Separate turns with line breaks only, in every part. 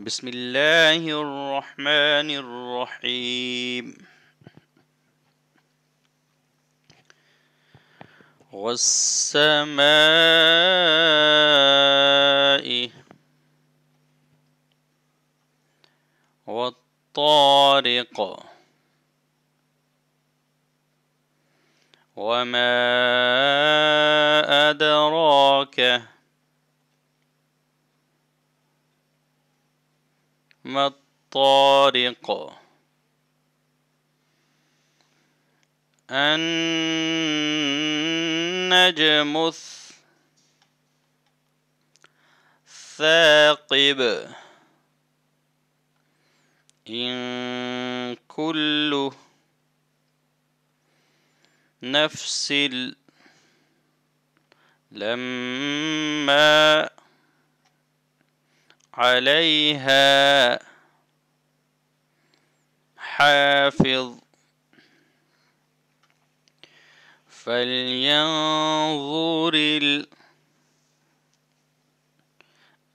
بسم الله الرحمن الرحيم والسماء والطارق وما أدراك ما الطارق النجم الثاقب إن كل نفس لما عليها حافظ فلينظر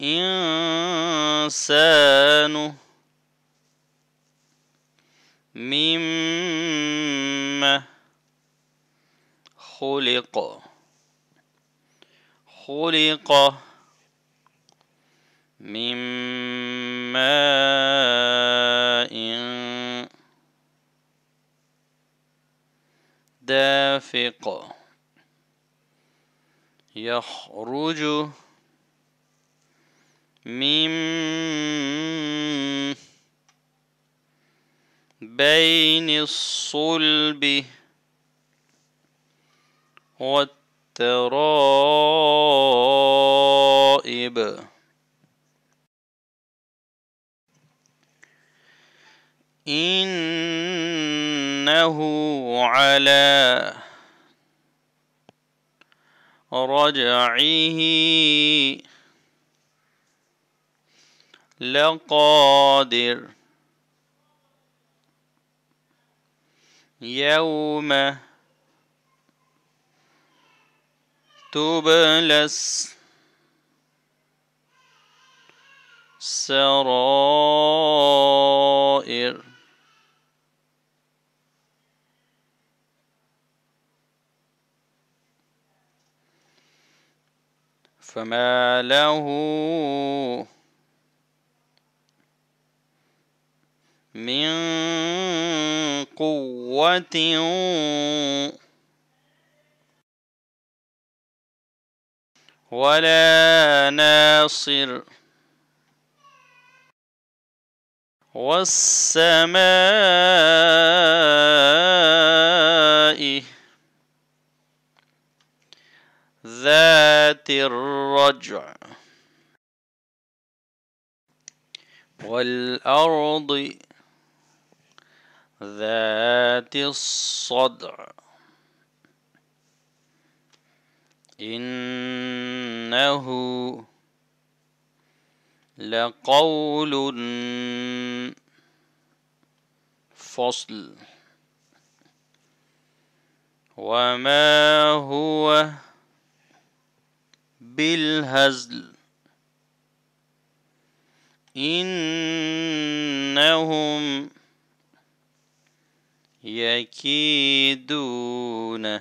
الإنسان مما خلق خلق من ماء دافق يخرج من بين الصلب والترائب إنه على رجعه لقادر يوم تبلس سرائر فما له من قوة ولا ناصر والسماء ذات الرجع والأرض ذات الصدع إنه لقول فصل وما هو بالهزل إنهم يكيدون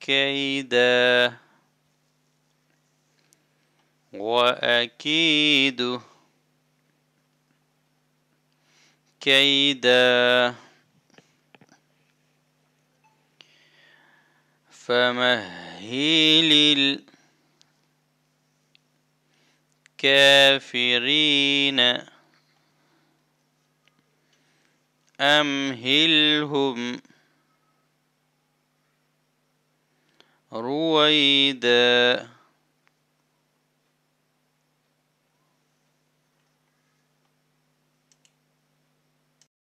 كيدا وأكيد كيدا فمهل هلل الكافرين أمهلهم رويداً